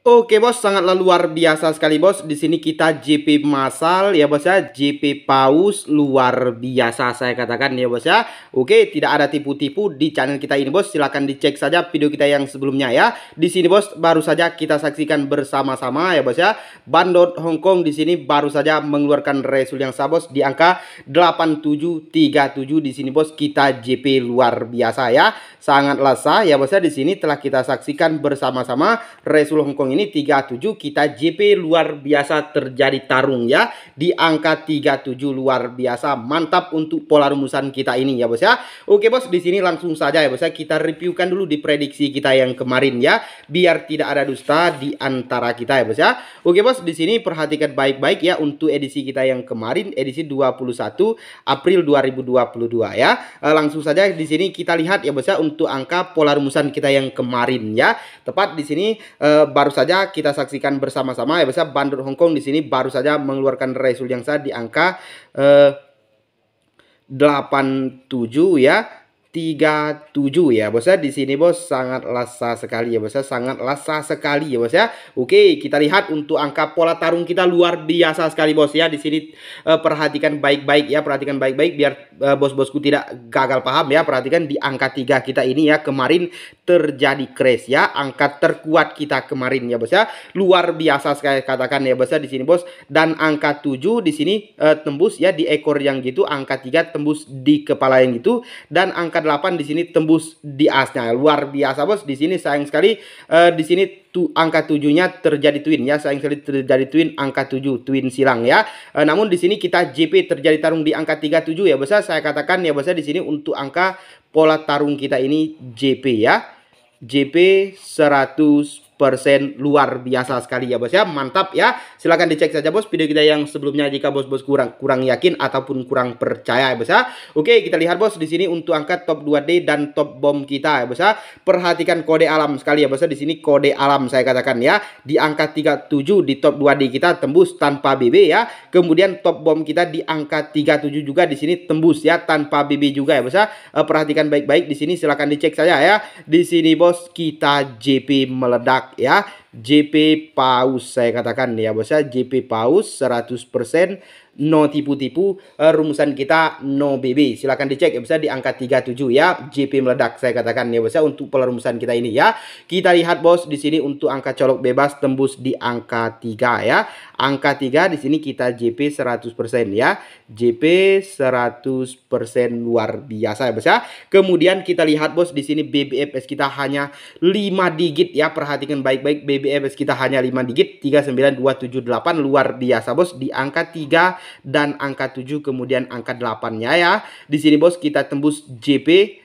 Oke bos, sangatlah luar biasa sekali bos. Di sini kita JP masal ya bos ya, JP paus luar biasa saya katakan ya bos ya. Oke, tidak ada tipu-tipu di channel kita ini bos. Silahkan dicek saja video kita yang sebelumnya ya. Di sini bos, baru saja kita saksikan bersama-sama ya bos ya. Bandot Hong Kong di sini baru saja mengeluarkan resul yang sah bos di angka 8737 di sini bos kita JP luar biasa ya. Sangatlah sah ya bos ya di sini telah kita saksikan bersama-sama resul Hong Kong tarung ini 37 kita JP luar biasa terjadi tarung ya di angka 37 luar biasa mantap untuk pola rumusan kita ini ya bos ya oke bos di sini langsung saja ya bos ya kita reviewkan dulu di prediksi kita yang kemarin ya biar tidak ada dusta di antara kita ya bos ya oke bos di sini perhatikan baik-baik ya untuk edisi kita yang kemarin edisi 21 April 2022 ya eh, langsung saja di sini kita lihat ya bos ya untuk angka pola rumusan kita yang kemarin ya tepat di sini eh, baru saja kita saksikan bersama-sama ya bisa bandar Hong Kong di sini baru saja mengeluarkan result yang saya di angka eh, 87 ya 37 ya bos ya di sini bos sangat lasa sekali ya bos ya sangat lasa sekali ya bos ya oke kita lihat untuk angka pola tarung kita luar biasa sekali bos ya di sini eh, perhatikan baik-baik ya perhatikan baik-baik biar eh, bos-bosku tidak gagal paham ya perhatikan di angka 3 kita ini ya kemarin terjadi crash ya angka terkuat kita kemarin ya bos ya luar biasa sekali katakan ya bos ya di sini bos dan angka 7 di sini eh, tembus ya di ekor yang gitu angka 3 tembus di kepala yang gitu dan angka 8 di sini tembus di asnya. Luar biasa bos. Di sini sayang sekali uh, di sini tu, angka 7-nya terjadi twin ya. Sayang sekali terjadi twin angka 7 twin silang ya. Uh, namun di sini kita JP terjadi tarung di angka 37 ya bos. Ya. Saya katakan ya bos ya, di sini untuk angka pola tarung kita ini JP ya. JP 100 luar biasa sekali ya bos ya mantap ya silahkan dicek saja bos video kita yang sebelumnya jika bos-bos kurang kurang yakin ataupun kurang percaya ya bos ya oke kita lihat bos di sini untuk angka top 2D dan top bom kita ya bos ya perhatikan kode alam sekali ya bos ya di sini kode alam saya katakan ya di angka 37 di top 2D kita tembus tanpa BB ya kemudian top bom kita di angka 37 juga di sini tembus ya tanpa BB juga ya bos ya eh, perhatikan baik-baik di sini silahkan dicek saja ya di sini bos kita JP meledak ya JP Paus saya katakan ya bos JP Paus 100% no tipu-tipu eh, rumusan kita no BB silahkan dicek ya bisa di angka 37 ya JP meledak saya katakan ya bos untuk perumusan kita ini ya kita lihat bos di sini untuk angka colok bebas tembus di angka 3 ya angka 3 di sini kita JP 100% ya JP 100% luar biasa ya bos ya kemudian kita lihat bos di sini BBFS kita hanya 5 digit ya perhatikan baik-baik BB BBM kita hanya 5 digit 39278 luar biasa bos di angka 3 dan angka 7 kemudian angka 8-nya ya. Di sini bos kita tembus JP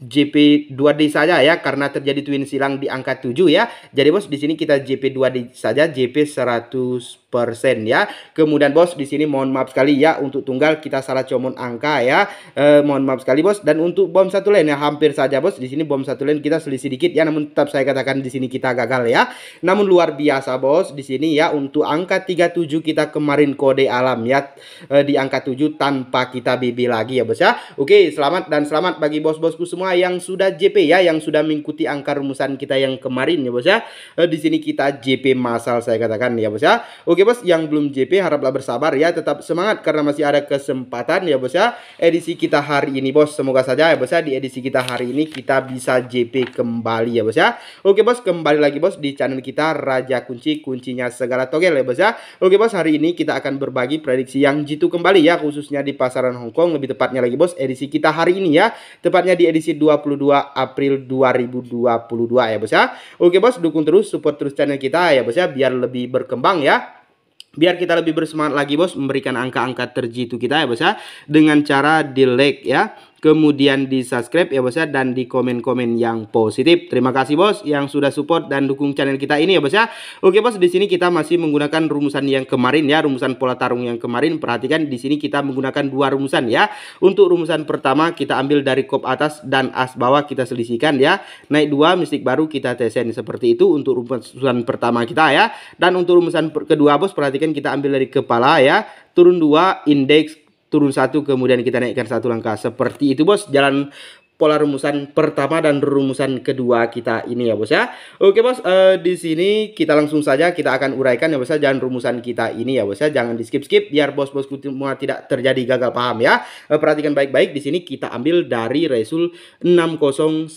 JP2D saja ya karena terjadi twin silang di angka 7 ya. Jadi bos di sini kita JP2D saja JP 100% ya. Kemudian bos di sini mohon maaf sekali ya untuk tunggal kita salah comon angka ya. E, mohon maaf sekali bos dan untuk bom satu lane ya hampir saja bos di sini bom satu lane kita selisih dikit ya namun tetap saya katakan di sini kita gagal ya. Namun luar biasa bos di sini ya untuk angka 37 kita kemarin kode alam ya e, di angka 7 tanpa kita bibi lagi ya bos ya. Oke, selamat dan selamat bagi bos-bosku semua yang sudah JP ya yang sudah mengikuti angka rumusan kita yang kemarin ya bos ya. Eh, di sini kita JP masal saya katakan ya bos ya. Oke bos yang belum JP haraplah bersabar ya tetap semangat karena masih ada kesempatan ya bos ya. Edisi kita hari ini bos semoga saja ya bos ya di edisi kita hari ini kita bisa JP kembali ya bos ya. Oke bos kembali lagi bos di channel kita Raja Kunci kuncinya segala togel ya bos ya. Oke bos hari ini kita akan berbagi prediksi yang jitu kembali ya khususnya di pasaran Hongkong lebih tepatnya lagi bos edisi kita hari ini ya. Tepatnya di edisi 22 April 2022 ya bos ya. Oke bos, dukung terus, support terus channel kita ya bos ya, biar lebih berkembang ya biar kita lebih bersemangat lagi bos memberikan angka-angka terjitu kita ya bos ya dengan cara di like ya kemudian di subscribe ya bos ya dan di komen-komen yang positif. Terima kasih bos yang sudah support dan dukung channel kita ini ya bos ya. Oke bos, di sini kita masih menggunakan rumusan yang kemarin ya, rumusan pola tarung yang kemarin. Perhatikan di sini kita menggunakan dua rumusan ya. Untuk rumusan pertama kita ambil dari kop atas dan as bawah kita selisihkan ya. Naik dua mistik baru kita tesen seperti itu untuk rumusan pertama kita ya. Dan untuk rumusan kedua bos perhatikan kita ambil dari kepala ya turun dua indeks turun satu kemudian kita naikkan satu langkah seperti itu bos jalan pola rumusan pertama dan rumusan kedua kita ini ya bos ya. Oke bos, eh, di sini kita langsung saja kita akan uraikan ya bos ya jangan rumusan kita ini ya bos ya. Jangan di skip-skip biar bos-bos semua tidak terjadi gagal paham ya. Eh, perhatikan baik-baik di sini kita ambil dari Resul 6015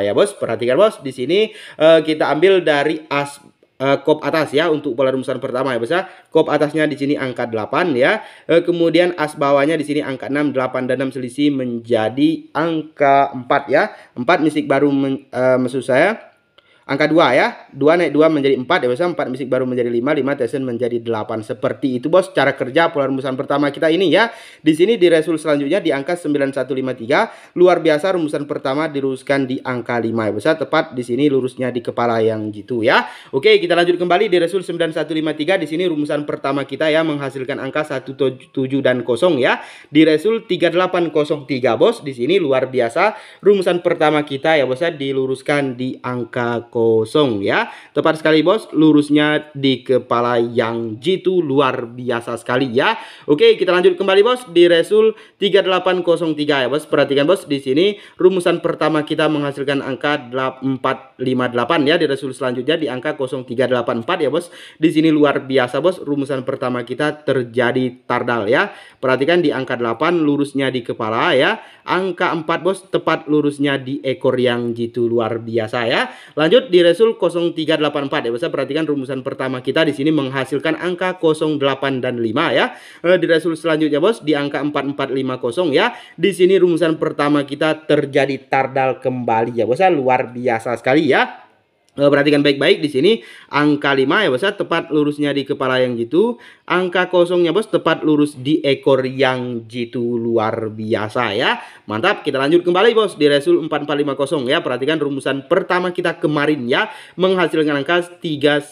ya bos. Perhatikan bos, di sini eh, kita ambil dari as uh, kop atas ya untuk pola rumusan pertama ya bisa ya. kop atasnya di sini angka 8 ya uh, kemudian as bawahnya di sini angka 6 8 dan 6 selisih menjadi angka 4 ya 4 misik baru men, uh, maksud saya angka 2 ya. 2 naik 2 menjadi 4, evolusi 4 misik baru menjadi 5, 5 tesen menjadi 8. Seperti itu bos cara kerja pola rumusan pertama kita ini ya. Di sini di resul selanjutnya di angka 9153, luar biasa rumusan pertama diluruskan di angka 5 ya, Bisa ya. tepat di sini lurusnya di kepala yang gitu ya. Oke, kita lanjut kembali di resul 9153 di sini rumusan pertama kita ya menghasilkan angka 17 dan 0 ya. Di resul 3803 bos, di sini luar biasa rumusan pertama kita ya bos ya diluruskan di angka 0 kosong ya. Tepat sekali bos, lurusnya di kepala yang jitu luar biasa sekali ya. Oke, kita lanjut kembali bos di Resul 3803 ya bos. Perhatikan bos di sini rumusan pertama kita menghasilkan angka 458 ya di Resul selanjutnya di angka 0384 ya bos. Di sini luar biasa bos, rumusan pertama kita terjadi tardal ya. Perhatikan di angka 8 lurusnya di kepala ya. Angka 4 bos tepat lurusnya di ekor yang jitu luar biasa ya. Lanjut di Resul 0384 ya bisa perhatikan rumusan pertama kita di sini menghasilkan angka 08 dan 5 ya. Eh, di Resul selanjutnya bos di angka 4450 ya. Di sini rumusan pertama kita terjadi tardal kembali ya bos ya. luar biasa sekali ya. Eh, perhatikan baik-baik di sini angka 5 ya bos ya tepat lurusnya di kepala yang gitu angka kosongnya bos tepat lurus di ekor yang gitu luar biasa ya mantap kita lanjut kembali bos di resul 4450 ya perhatikan rumusan pertama kita kemarin ya menghasilkan angka 39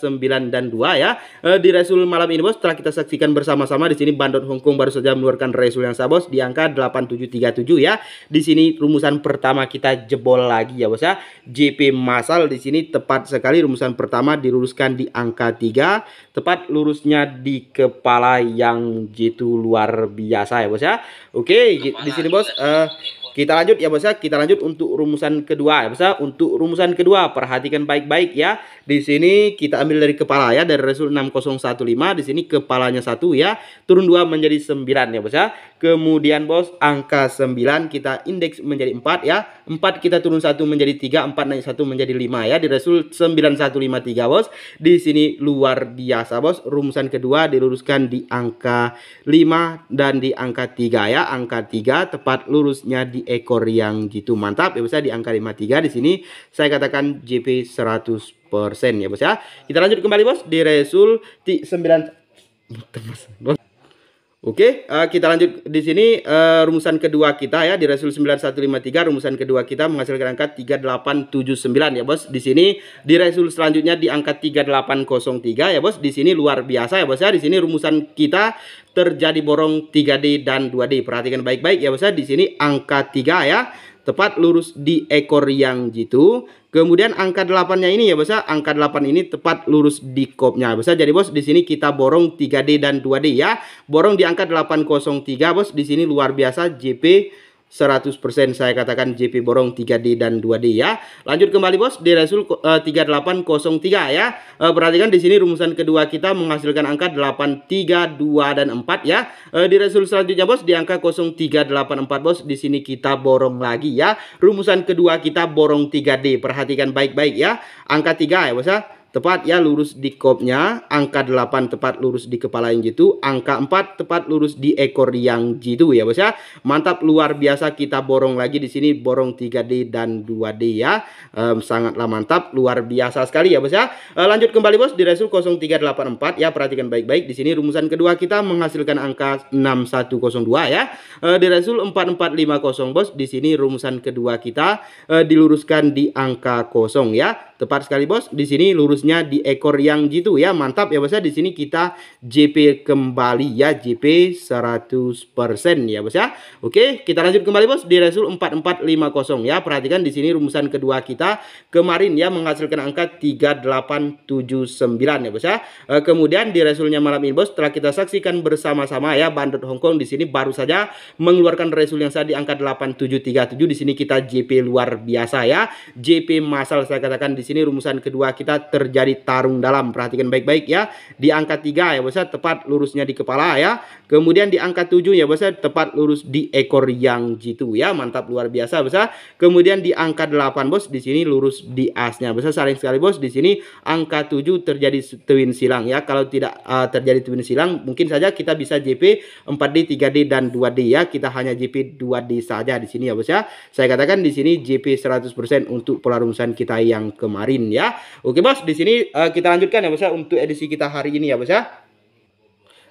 dan 2 ya eh, di resul malam ini bos telah kita saksikan bersama-sama di sini Bandot Hongkong baru saja mengeluarkan resul yang sama bos di angka 8737 ya di sini rumusan pertama kita jebol lagi ya bos ya JP masal di sini tepat tepat sekali rumusan pertama diluruskan di angka 3 tepat lurusnya di kepala yang jitu luar biasa ya bos ya oke kepala di sini bos uh, kita lanjut ya bos ya kita lanjut untuk rumusan kedua ya bos ya untuk rumusan kedua perhatikan baik-baik ya di sini kita ambil dari kepala ya dari resul 6015 di sini kepalanya satu ya turun dua menjadi 9 ya bos ya Kemudian bos angka 9 kita indeks menjadi 4 ya. 4 kita turun 1 menjadi 3, 4 naik 1 menjadi 5 ya. Di Resul 9153 bos. Di sini luar biasa bos. Rumusan kedua diluruskan di angka 5 dan di angka 3 ya. Angka 3 tepat lurusnya di ekor yang gitu. Mantap ya bos ya di angka 53 di sini saya katakan JP 100% ya bos ya. Kita lanjut kembali bos di Resul 9 Oke, uh, kita lanjut di sini eh, rumusan kedua kita ya di Resul 9153 rumusan kedua kita menghasilkan angka 3879 ya Bos. Di sini di Rasul selanjutnya di angka 3803 ya Bos. Di sini luar biasa ya Bos ya. Di sini rumusan kita terjadi borong 3D dan 2D. Perhatikan baik-baik ya Bos ya. Di sini angka 3 ya tepat lurus di ekor yang jitu. Kemudian angka 8-nya ini ya bos ya, angka 8 ini tepat lurus di kopnya bos Jadi bos di sini kita borong 3D dan 2D ya. Borong di angka 803 bos, di sini luar biasa JP 100% saya katakan JP Borong 3D dan 2D ya. Lanjut kembali bos di Resul uh, 3803 ya. Uh, perhatikan di sini rumusan kedua kita menghasilkan angka 8 3 2 dan 4 ya. Uh, di Resul selanjutnya bos di angka 0384 bos di sini kita borong lagi ya. Rumusan kedua kita borong 3D. Perhatikan baik-baik ya. Angka 3 ya bos ya tepat ya lurus di kopnya, angka 8 tepat lurus di kepala yang jitu, angka 4 tepat lurus di ekor yang jitu ya bos ya. Mantap luar biasa kita borong lagi di sini borong 3D dan 2D ya. Um, sangatlah mantap luar biasa sekali ya bos ya. Uh, lanjut kembali bos di resul 0384 ya perhatikan baik-baik di sini rumusan kedua kita menghasilkan angka 6102 ya. Uh, di resul 4450 bos di sini rumusan kedua kita uh, diluruskan di angka kosong ya Tepat sekali bos. Di sini lurusnya di ekor yang gitu ya. Mantap ya bos ya. Di sini kita JP kembali ya. JP 100% ya bos ya. Oke kita lanjut kembali bos. Di Resul 4450 ya. Perhatikan di sini rumusan kedua kita. Kemarin ya menghasilkan angka 3879 ya bos ya. E, kemudian di Resulnya malam ini bos. Setelah kita saksikan bersama-sama ya. Bandut Hongkong di sini baru saja mengeluarkan Resul yang saya di angka 8737. Di sini kita JP luar biasa ya. JP masal saya katakan di sini rumusan kedua kita terjadi tarung dalam. Perhatikan baik-baik ya. Di angka 3 ya bosnya tepat lurusnya di kepala ya. Kemudian di angka 7 ya besar ya, tepat lurus di ekor yang jitu ya. Mantap luar biasa besar. Ya. Kemudian di angka 8 bos di sini lurus di asnya. Besar ya. Saling sekali bos di sini angka 7 terjadi twin silang ya. Kalau tidak uh, terjadi twin silang mungkin saja kita bisa JP 4D, 3D dan 2D ya. Kita hanya JP 2D saja di sini ya bos ya. Saya katakan di sini JP 100% untuk pola rumusan kita yang kemarin ya. Oke bos, di sini uh, kita lanjutkan ya bos ya untuk edisi kita hari ini ya bos ya.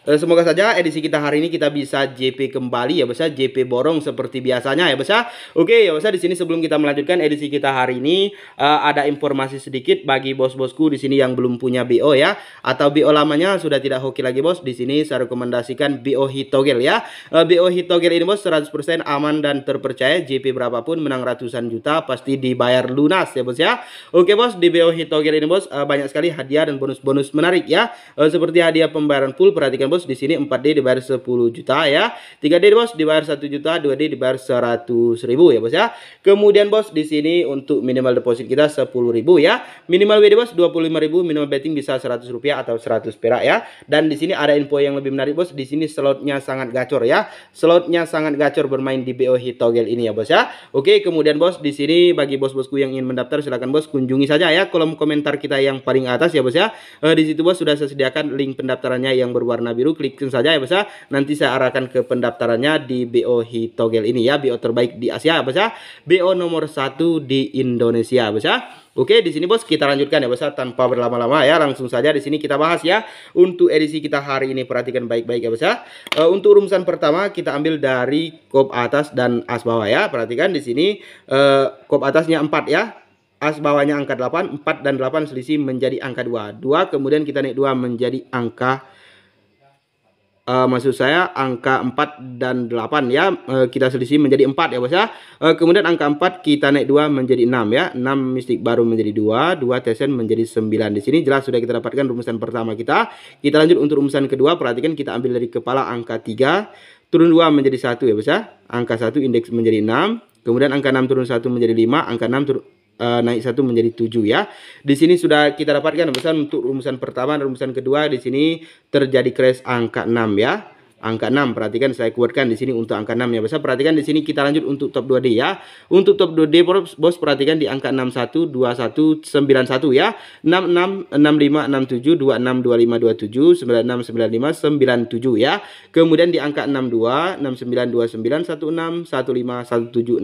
Eh, semoga saja edisi kita hari ini kita bisa JP kembali ya besar ya. JP borong seperti biasanya ya besar ya. oke ya besar ya, di sini sebelum kita melanjutkan edisi kita hari ini uh, ada informasi sedikit bagi bos-bosku di sini yang belum punya BO ya atau BO lamanya sudah tidak hoki lagi bos di sini saya rekomendasikan BO Hitogel ya uh, eh, BO Hitogel ini bos 100% aman dan terpercaya JP berapapun menang ratusan juta pasti dibayar lunas ya bos ya oke bos di BO Hitogel ini bos uh, banyak sekali hadiah dan bonus-bonus menarik ya uh, seperti hadiah pembayaran full perhatikan bos bos di sini 4D dibayar 10 juta ya. 3D bos dibayar 1 juta, 2D dibayar 100 ribu ya bos ya. Kemudian bos di sini untuk minimal deposit kita 10 ribu ya. Minimal WD bos 25 ribu, minimal betting bisa 100 rupiah atau 100 perak ya. Dan di sini ada info yang lebih menarik bos, di sini slotnya sangat gacor ya. Slotnya sangat gacor bermain di BOH Togel ini ya bos ya. Oke, kemudian bos di sini bagi bos-bosku yang ingin mendaftar silahkan bos kunjungi saja ya kolom komentar kita yang paling atas ya bos ya. Eh, di situ bos sudah saya sediakan link pendaftarannya yang berwarna biru biru klik saja ya bosnya nanti saya arahkan ke pendaftarannya di BO Hitogel ini ya BO terbaik di Asia ya bosnya BO nomor satu di Indonesia bosnya Oke, di sini bos kita lanjutkan ya bos ya, tanpa berlama-lama ya. Langsung saja di sini kita bahas ya. Untuk edisi kita hari ini perhatikan baik-baik ya bos ya. E, untuk rumusan pertama kita ambil dari kop atas dan as bawah ya. Perhatikan di sini e, kop atasnya 4 ya. As bawahnya angka 8, 4 dan 8 selisih menjadi angka 2. 2 kemudian kita naik 2 menjadi angka Uh, maksud saya angka 4 dan 8 ya uh, kita selisih menjadi 4 ya bos ya uh, kemudian angka 4 kita naik 2 menjadi 6 ya 6 mistik baru menjadi 2 2 tesen menjadi 9 di sini jelas sudah kita dapatkan rumusan pertama kita kita lanjut untuk rumusan kedua perhatikan kita ambil dari kepala angka 3 turun 2 menjadi 1 ya bos ya angka 1 indeks menjadi 6 kemudian angka 6 turun 1 menjadi 5 angka 6 turun uh, naik satu menjadi tujuh ya. Di sini sudah kita dapatkan rumusan untuk rumusan pertama dan rumusan kedua di sini terjadi crash angka 6 ya angka 6. Perhatikan saya kuatkan di sini untuk angka 6 ya. Bisa perhatikan di sini kita lanjut untuk top 2D ya. Untuk top 2D Bos perhatikan di angka 61 21 91 ya. 66 65 67 26 25 27 96 95 97 ya. Kemudian di angka 62 69 29 16 15 17 65 67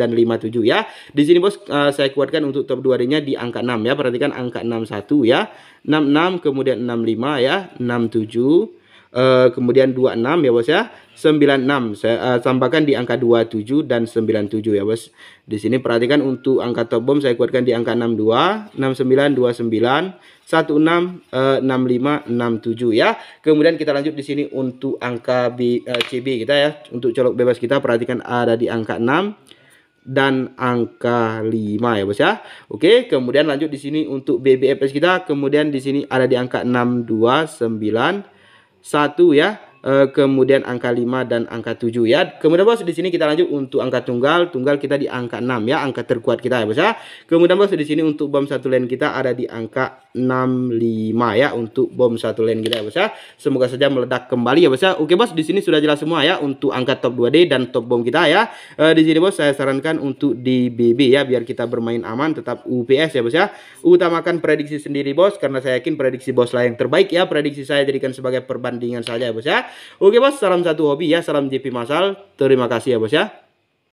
dan 57 ya. Di sini Bos uh, saya kuatkan untuk top 2D-nya di angka 6 ya. Perhatikan angka 61 ya. 66 kemudian 65 ya. 67 Eh, kemudian 26 ya bos ya 96 saya uh, tambahkan di angka 27 dan 97 ya bos di sini perhatikan untuk angka top bomb saya kuatkan di angka 62 69 29 16 uh, 65 67 ya kemudian kita lanjut di sini untuk angka B, uh, eh, CB kita ya untuk colok bebas kita perhatikan ada di angka 6 dan angka 5 ya bos ya. Oke, kemudian lanjut di sini untuk BBFS kita kemudian di sini ada di angka 629 satu ya Eh, kemudian angka 5 dan angka 7 ya. Kemudian Bos di sini kita lanjut untuk angka tunggal, tunggal kita di angka 6 ya, angka terkuat kita ya Bos ya. Kemudian Bos di sini untuk bom satu lane kita ada di angka 65 ya untuk bom satu lane kita ya Bos ya. Semoga saja meledak kembali ya Bos ya. Oke Bos, di sini sudah jelas semua ya untuk angka top 2D dan top bom kita ya. E, di sini Bos saya sarankan untuk di BB ya biar kita bermain aman tetap UPS ya Bos ya. Utamakan prediksi sendiri Bos karena saya yakin prediksi Bos lah yang terbaik ya. Prediksi saya jadikan sebagai perbandingan saja ya Bos ya. Oke bos, salam satu hobi ya, salam JP Masal. Terima kasih ya bos ya.